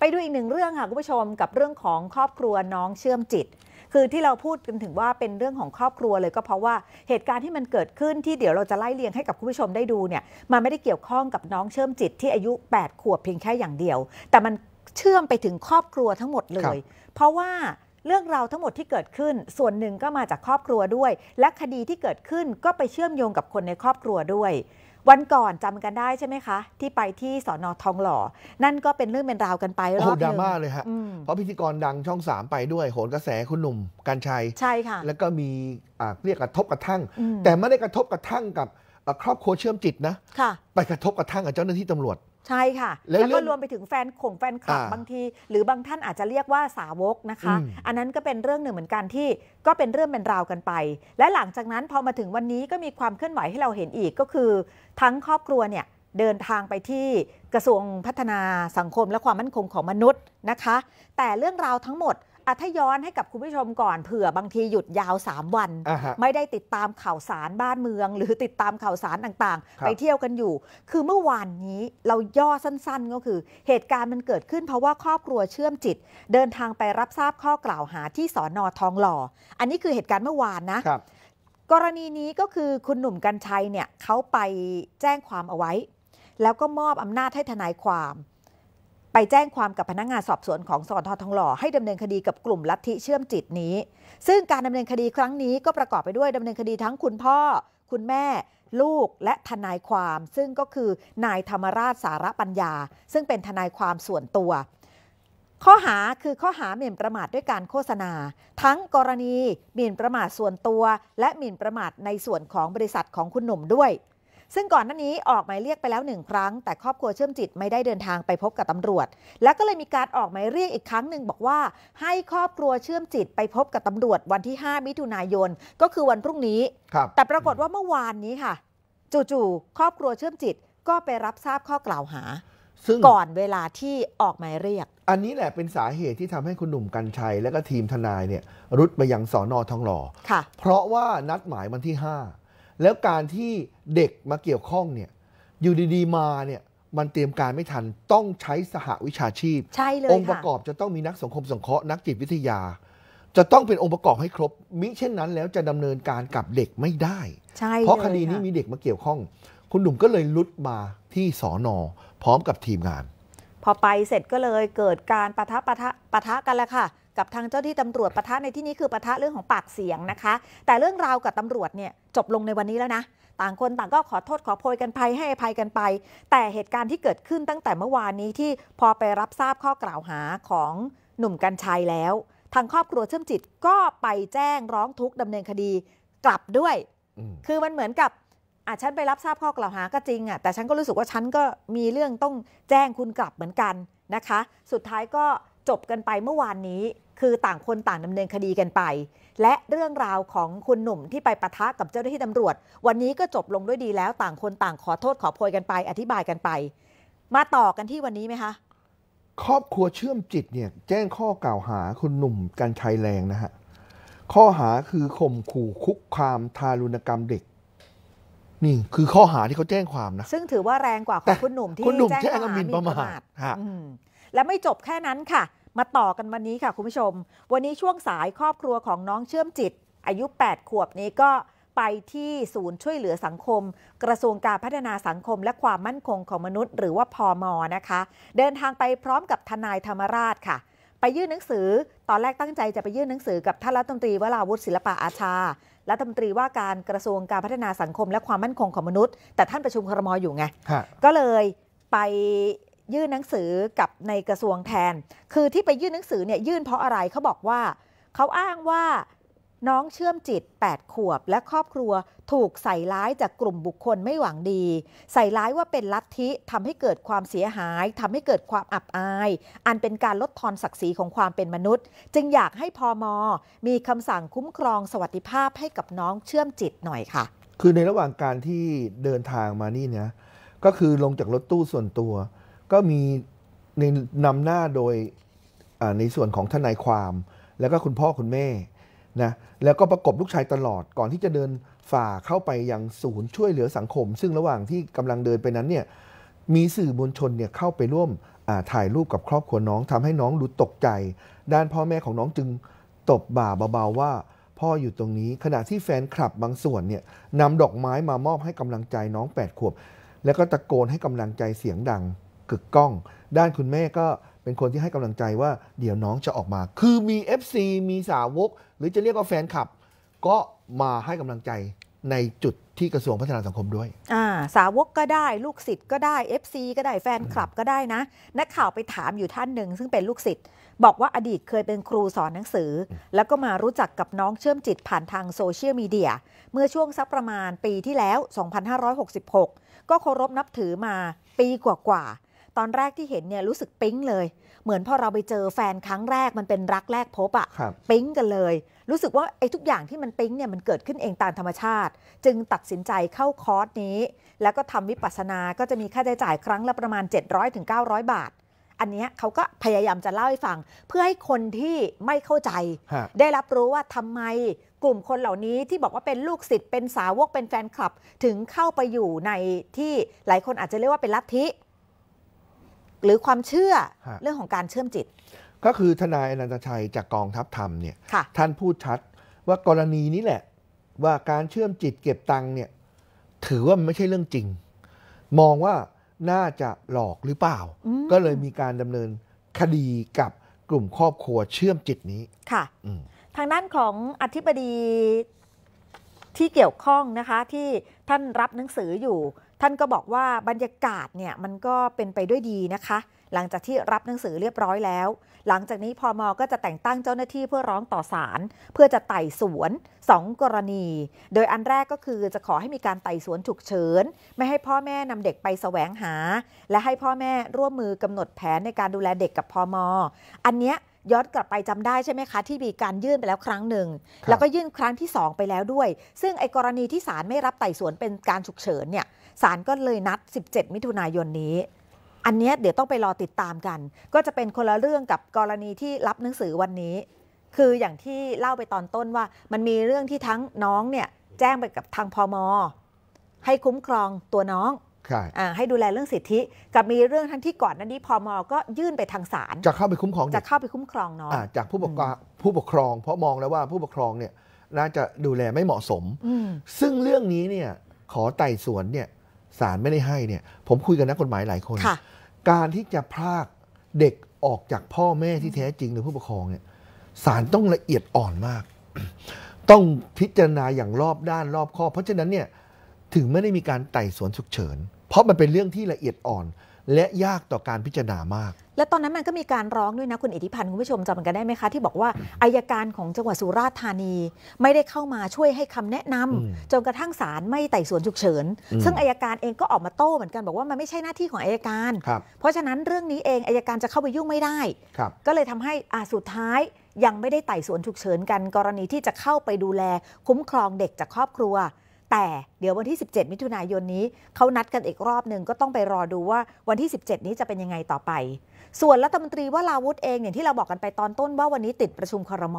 ไปดูอีกหนึ่งเรื่องค่ะคุณผู้ชมกับเรื่องของครอบครัวน้องเชื่อมจิต คือที่เราพูดกันถึงว่าเป็นเรื่องของครอบครัวเลยก็เพราะว่าเหตุการณ์ที่มันเกิดขึ้น ที่เดี๋ยวเราจะไล่เลียงให้กับคุณผู้ชมได้ดูเนี่ยมันไม่ได้เกี่ยวข้องกับน้องเชื่อมจิต ที่อายุ8ขวบเพียงแค่อย่างเดียว แต่มันเชื่อมไปถึงครอบครัวทั้งหมดเลย เพราะว่าเรื่องราวทั้งหมดที่เกิดขึ้น ส่วนหนึ่งก็มาจากครอบครัวด้วย และคดีที่เกิดขึ้นก็ไปเชื่อมโยงกับคนในครอบครัวด้วยวันก่อน จำกันได้ ใช่ไหมคะ ที่ไปที่สอนอทองหล่อ นั่นก็เป็นเรื่องเป็นราวกันไปรอบนึงดราม่าเลยฮะเพราะพิธีกรดังช่องสามไปด้วย โหนกระแสคุณหนุ่มกัญชัยใช่ค่ะแล้วก็มีเรียกกระทบกระทั่ง แต่ไม่ได้กระทบกระทั่งกับครอบครัวเชื่อมจิตนะไปกระทบกระทั่งกับเจ้าหน้าที่ตำรวจใช่ค่ะ แล้วก็รวมไปถึงแฟนข่งแฟนคลับบางทีหรือบางท่านอาจจะเรียกว่าสาวกนะคะ อันนั้นก็เป็นเรื่องหนึ่งเหมือนกันที่ก็เป็นเรื่องเป็นราวกันไป และหลังจากนั้นพอมาถึงวันนี้ก็มีความเคลื่อนไหวให้เราเห็นอีก ก็คือทั้งครอบครัวเนี่ยเดินทางไปที่กระทรวงพัฒนาสังคมและความมั่นคงของมนุษย์นะคะ แต่เรื่องราวทั้งหมดอถ้าย้อนให้กับคุณผู้ชมก่อนเผื่อบางทีหยุดยาว 3 วัน ไม่ได้ติดตามข่าวสารบ้านเมือง หรือติดตามข่าวสารต่างๆ ไปเที่ยวกันอยู่ คือเมื่อวานนี้เราย่อสั้นๆ ก็คือเหตุการณ์มันเกิดขึ้นเพราะว่าครอบครัวเชื่อมจิต เดินทางไปรับทราบข้อกล่าวหาที่สอนอทองหล่อ อันนี้คือเหตุการณ์เมื่อวานนะกรณีนี้ก็คือคุณหนุ่มกัญชัยเนี่ยเขาไปแจ้งความเอาไว้ แล้วก็มอบอำนาจให้ทนายความไปแจ้งความกับพนักงงานสอบสวนของสอนททองหล่อให้ดำเนินคดีกับกลุ่มลัทธิเชื่อมจิตนี้ ซึ่งการดำเนินคดีครั้งนี้ก็ประกอบไปด้วยดำเนินคดีทั้งคุณพ่อคุณแม่ ลูกและทนายความ ซึ่งก็คือนายธรรมราชสารปัญญา ซึ่งเป็นทนายความส่วนตัว ข้อหาคือข้อหาหมิ่นประมาทด้วยการโฆษณา ทั้งกรณีหมิ่นประมาทส่วนตัว และหมิ่นประมาทในส่วนของบริษัทของคุณหนุ่มด้วยซึ่งก่อนหน้านี้ออกหมายเรียกไปแล้วหนึ่งครั้งแต่ครอบครัวเชื่อมจิตไม่ได้เดินทางไปพบกับตำรวจ แล้วก็เลยมีการออกหมายเรียกอีกครั้งหนึ่งบอกว่า ให้ครอบครัวเชื่อมจิตไปพบกับตำรวจวันที่5มิถุนายนก็คือวันพรุ่งนี้แต่ปรากฏว่าเมื่อวานนี้ค่ะ จู่ๆครอบครัวเชื่อมจิตก็ไปรับทราบข้อกล่าวหา ซึ่งก่อนเวลาที่ออกหมายเรียก อันนี้แหละเป็นสาเหตุที่ทำให้คุณหนุ่มกัญชัย และก็ทีมทนายเนี่ย รุดไปยังสอนอทองหล่อเพราะว่านัดหมายวันที่5แล้วการที่เด็กมาเกี่ยวข้องเนี่ย อยู่ดีๆมาเนี่ยมันเตรียมการไม่ทันต้องใช้สหวิชาชีพใช่เลยองค์ประกอบจะต้องมีนักสังคมสงเคราะห์นักจิตวิทยา จะต้องเป็นองค์ประกอบให้ครบ มิเช่นนั้นแล้วจะดำเนินการกับเด็กไม่ได้ ใช่เพราะคดีนี้มีเด็กมาเกี่ยวข้อง คุณหนุ่มก็เลยลุดมาที่สอนอพร้อมกับทีมงาน พอไปเสร็จก็เลยเกิดการประทะประทะประทะกันแล้วค่ะกับทางเจ้าที่ตำรวจประทะในที่นี้คือประทะเรื่องของปากเสียงนะคะ แต่เรื่องราวกับตำรวจเนี่ยจบลงในวันนี้แล้วนะ ต่างคนต่างก็ขอโทษขอโพยกันไปให้อภัยกันไป แต่เหตุการณ์ที่เกิดขึ้นตั้งแต่เมื่อวานนี้ที่พอไปรับทราบข้อกล่าวหาของหนุ่มกัญชัยแล้ว ทางครอบครัวเชื่อมจิตก็ไปแจ้งร้องทุกข์ดำเนินคดีกลับด้วย คือมันเหมือนกับอ่ะฉันไปรับทราบข้อกล่าวหาก็จริงอ่ะแต่ฉันก็รู้สึกว่าฉันก็มีเรื่องต้องแจ้งคุณกลับเหมือนกันนะคะ สุดท้ายก็จบกันไปเมื่อวานนี้คือต่างคนต่างดำเนินคดีกันไป และเรื่องราวของคุณหนุ่มที่ไปปะทะกับเจ้าหน้าที่ตำรวจ วันนี้ก็จบลงด้วยดีแล้ว ต่างคนต่างขอโทษขอโพยกันไปอธิบายกันไป มาต่อกันที่วันนี้ไหมคะ ครอบครัวเชื่อมจิตเนี่ย แจ้งข้อกล่าวหาคุณหนุ่มกันชัยแรงนะฮะข้อหาคือข่มขู่คุกคามทารุณกรรมเด็กนี่คือข้อหาที่เขาแจ้งความนะซึ่งถือว่าแรงกว่าของคุณหนุ่ม ที่แจ้งขแจ้งหมิ่นประมาทและไม่จบแค่นั้นค่ะมาต่อกันวันนี้ค่ะคุณผู้ชม วันนี้ช่วงสายครอบครัวของน้องเชื่อมจิต อายุ 8 ขวบนี้ก็ไปที่ศูนย์ช่วยเหลือสังคม กระทรวงการพัฒนาสังคมและความมั่นคงของมนุษย์ หรือว่าพอมอนะคะ เดินทางไปพร้อมกับทนายธรรมราชค่ะ ไปยื่นหนังสือ ตอนแรกตั้งใจจะไปยื่นหนังสือกับท่านรัฐมนตรีวราวุฒิศิลปะอาชารัฐมนตรีว่าการกระทรวงการพัฒนาสังคม และความมั่นคงของมนุษย์ แต่ท่านประชุมครมอยู่ไงก็เลยไปยื่นหนังสือกับในกระทรวงแทน คือที่ไปยื่นหนังสือเนี่ยยื่นเพราะอะไร เขาบอกว่า เขาอ้างว่าน้องเชื่อมจิต8ขวบและครอบครัวถูกใส่ร้ายจากกลุ่มบุคคลไม่หวังดี ใส่ร้ายว่าเป็นลัทธิทำให้เกิดความเสียหาย ทำให้เกิดความอับอาย อันเป็นการลดทอนศักดิ์ศรีของความเป็นมนุษย์ จึงอยากให้พอมอมีคำสั่งคุ้มครองสวัสดิภาพให้กับน้องเชื่อมจิตหน่อยค่ะ คือในระหว่างการที่เดินทางมานี่เนี่ยก็คือลงจากรถตู้ส่วนตัวก็มีในนำหน้าโดยในส่วนของทนายความ แล้วก็คุณพ่อคุณแม่นะแล้วก็ประกบลูกชายตลอดก่อนที่จะเดินฝ่าเข้าไปยังศูนย์ช่วยเหลือสังคม ซึ่งระหว่างที่กำลังเดินไปนั้นเนี่ยมีสื่อมวลชนเนี่ยเข้าไปร่วมถ่ายรูปกับครอบครัวน้องทำให้น้องดูตกใจ ด้านพ่อแม่ของน้องจึงตบบ่าเบาๆว่า พ่ออยู่ตรงนี้ ขณะที่แฟนคลับบางส่วนเนี่ยนำดอกไม้มามอบให้กำลังใจน้อง8ขวบ แล้วก็ตะโกนให้กำลังใจเสียงดังกึกก้อง ด้านคุณแม่ก็เป็นคนที่ให้กำลังใจว่า เดี๋ยวน้องจะออกมา คือมี FC มีสาวก หรือจะเรียกว่าแฟนคลับ ก็มาให้กำลังใจในจุดที่กระทรวงพัฒนาสังคมด้วย อ่า สาวกก็ได้ลูกศิษย์ก็ได้ FC ก็ได้แฟนคลับก็ได้นะ นักข่าวไปถามอยู่ท่านหนึ่ง ซึ่งเป็นลูกศิษย์บอกว่าอดีตเคยเป็นครูสอนหนังสือ แล้วก็มารู้จักกับน้องเชื่อมจิตผ่านทางโซเชียลมีเดีย เมื่อช่วงสักประมาณปีที่แล้ว 2566 ก็เคารพนับถือมาปีกว่าๆตอนแรกที่เห็นเนี่ยรู้สึกปิ๊งเลย เหมือนพอเราไปเจอแฟนครั้งแรกมันเป็นรักแรกพบอะปิ๊งกันเลย รู้สึกว่าไอ้ทุกอย่างที่มันปิ๊งเนี่ยมันเกิดขึ้นเองตามธรรมชาติ จึงตัดสินใจเข้าคอร์สนี้ แล้วก็ทำวิปัสสนา ก็จะมีค่าใช้จ่ายครั้งละประมาณ 700-900 บาท อันนี้เขาก็พยายามจะเล่าให้ฟังเพื่อให้คนที่ไม่เข้าใจ ได้รับรู้ว่าทำไมกลุ่มคนเหล่านี้ที่บอกว่าเป็นลูกศิษย์เป็นสาวกเป็นแฟนคลับ ถึงเข้าไปอยู่ในที่หลายคนอาจจะเรียกว่าเป็นลัทธิหรือความเชื่อเรื่องของการเชื่อมจิต ก็คือทนายอนันตชัยจาก กองทัพธรรมเนี่ย ท่านพูดชัดว่ากรณีนี้แหละ ว่าการเชื่อมจิตเก็บตังค์เนี่ย ถือว่ามันไม่ใช่เรื่องจริง มองว่าน่าจะหลอกหรือเปล่า ก็เลยมีการดำเนินคดีกับกลุ่มครอบครัวเชื่อมจิตนี้ค่ะทางด้านของอธิบดีที่เกี่ยวข้องนะคะที่ท่านรับหนังสืออยู่ท่านก็บอกว่าบรรยากาศเนี่ยมันก็เป็นไปด้วยดีนะคะ หลังจากที่รับหนังสือเรียบร้อยแล้ว หลังจากนี้พอมอก็จะแต่งตั้งเจ้าหน้าที่เพื่อร้องต่อศาลเพื่อจะไต่สวน 2 กรณี โดยอันแรกก็คือจะขอให้มีการไต่สวนฉุกเฉินไม่ให้พ่อแม่นำเด็กไปแสวงหา และให้พ่อแม่ร่วมมือกำหนดแผนในการดูแลเด็กกับพอมออันเนี้ยย้อนกลับไปจำได้ใช่ไหมคะ ที่มีการยื่นไปแล้วครั้งหนึ่งแล้วก็ยื่นครั้งที่ 2 ไปแล้วด้วย ซึ่งไอ้กรณีที่ศาลไม่รับไต่สวนเป็นการฉุกเฉินเนี่ยศาลก็เลยนัด 17 มิถุนายนนี้ อันนี้เดี๋ยวต้องไปรอติดตามกัน ก็จะเป็นคนละเรื่องกับกรณีที่รับหนังสือวันนี้ คืออย่างที่เล่าไปตอนต้นว่ามันมีเรื่องที่ทั้งน้องเนี่ยแจ้งไปกับทางพอมให้คุ้มครองตัวน้องให้ดูแลเรื่องสิทธิ กับมีเรื่องทั้งที่ก่อนนั้นนี้พอมอก็ยื่นไปทางศาลจะเข้าไปคุ้มครอง จะเข้าไปคุ้มครองน้อง จากผู้ปกครองผู้ปกครองเพราะมองแล้วว่าผู้ปกครองเนี่ยน่าจะดูแลไม่เหมาะสม ซึ่งเรื่องนี้เนี่ยขอไต่สวนเนี่ยศาลไม่ได้ให้เนี่ยผมคุยกับนักกฎหมายหลายคน การที่จะพรากเด็กออกจากพ่อแม่ที่แท้จริงหรือผู้ปกครองเนี่ยศาลต้องละเอียดอ่อนมาก ต้องพิจารณาอย่างรอบด้านรอบคอบเพราะฉะนั้นเนี่ยถึงไม่ได้มีการไต่สวนฉุกเฉิน เพราะมันเป็นเรื่องที่ละเอียดอ่อนและยากต่อการพิจารณามากและตอนนั้นมันก็มีการร้องด้วยนะคุณอิทธิพันธ์ คุณผู้ชมจำกันได้ไหมคะ ที่บอกว่าอายการของจังหวัดสุราษฎร์ธานี ไม่ได้เข้ามาช่วยให้คำแนะนำจนกระทั่งศาลไม่ไต่สวนฉุกเฉินซึ่งอายการเองก็ออกมาโต้เหมือนกันบอกว่ามันไม่ใช่หน้าที่ของอายการเพราะฉะนั้นเรื่องนี้เองอายการจะเข้าไปยุ่งไม่ได้ก็เลยทำให้อาสุดท้ายยังไม่ได้ไต่สวนฉุกเฉินกันกรณีที่จะเข้าไปดูแล คุ้มครองเด็กจากครอบครัวแต่เดี๋ยววันที่ 17 มิถุนายนนี้เขานัดกันอีกรอบหนึ่งก็ต้องไปรอดูว่าวันที่ 17 นี้จะเป็นยังไงต่อไป ส่วนรัฐมนตรีว่าลาวุธเองอย่างที่เราบอกกันไปตอนต้นว่า วันนี้ติดประชุมครม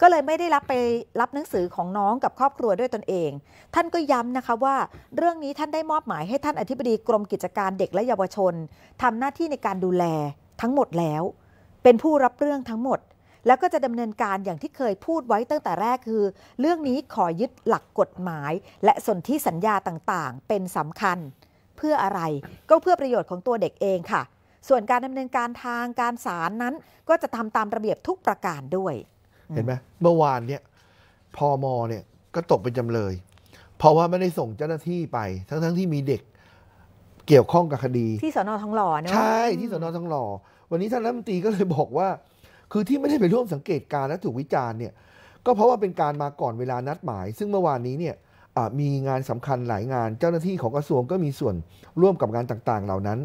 ก็เลยไม่ได้รับไปรับหนังสือของน้องกับครอบครัวด้วยตนเอง ท่านก็ย้ำนะคะว่าเรื่องนี้ท่านได้มอบหมายให้ท่านอธิบดีกรมกิจการเด็กและเยาวชนทำหน้าที่ในการดูแลทั้งหมดแล้ว เป็นผู้รับเรื่องทั้งหมดแล้วก็จะดำเนินการอย่างที่เคยพูดไว้ตั้งแต่แรกคือ เรื่องนี้ขอยึดหลักกฎหมาย และสนธิสัญญาต่างๆเป็นสำคัญเพื่ออะไร ก็เพื่อประโยชน์ของตัวเด็กเองค่ะ ส่วนการดำเนินการทางการศาลนั้น ก็จะทำตามระเบียบทุกประการด้วย เห็นไหมเมื่อวานเนี่ยพอมอเนี่ยก็ตกเป็นจำเลย เพราะว่าไม่ได้ส่งเจ้าหน้าที่ไป ทั้งๆทที่มีเด็กเกี่ยวข้องกับคดี ที่สอนอทองหล่อนะใช่ที่สอนอทองหล่อวันนี้ท่านรัฐมนตรีก็เลยบอกว่าคือที่ไม่ได้ไปร่วมสังเกตการและถูกวิจารณ์เนี่ยก็เพราะว่าเป็นการมาก่อนเวลานัดหมาย ซึ่งเมื่อวานนี้เนี่ยมีงานสำคัญหลายงาน เจ้าหน้าที่ของกระทรวงก็มีส่วนร่วมกับงานต่างๆเหล่านั้น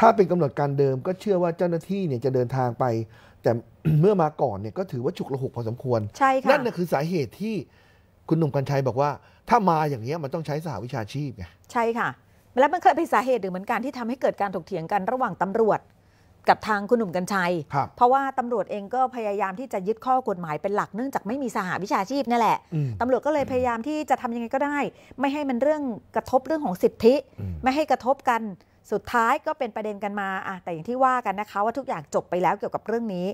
ถ้าเป็นกำหนดการเดิมก็เชื่อว่าเจ้าหน้าที่เนี่ยจะเดินทางไป แต่เมื่อมาก่อนเนี่ยก็ถือว่าฉุกระหุกพอสมควรใช่ค่ะนั่นคือสาเหตุที่คุณหนุ่มกัญชัยบอกว่าถ้ามาอย่างนี้มันต้องใช้สหวิชาชีพไงใช่ค่ะและมันเคยเป็นสาเหตุหรือเหมือนกันที่ทำให้เกิดการถกเถียงกันระหว่างตำรวจกับทางคุณหนุ่มกัญชัยเพราะว่าตำรวจเองก็พยายามที่จะยึดข้อกฎหมายเป็นหลักเนื่องจากไม่มีสหวิชาชีพนี่แหละตำรวจก็เลยพยายามที่จะทำยังไงก็ได้ ไม่ให้มันเรื่องกระทบเรื่องของสิทธิ ไม่ให้กระทบกันสุดท้ายก็เป็นประเด็นกันมาอะแต่อย่างที่ว่ากันนะคะว่าทุกอย่างจบไปแล้วเกี่ยวกับเรื่องนี้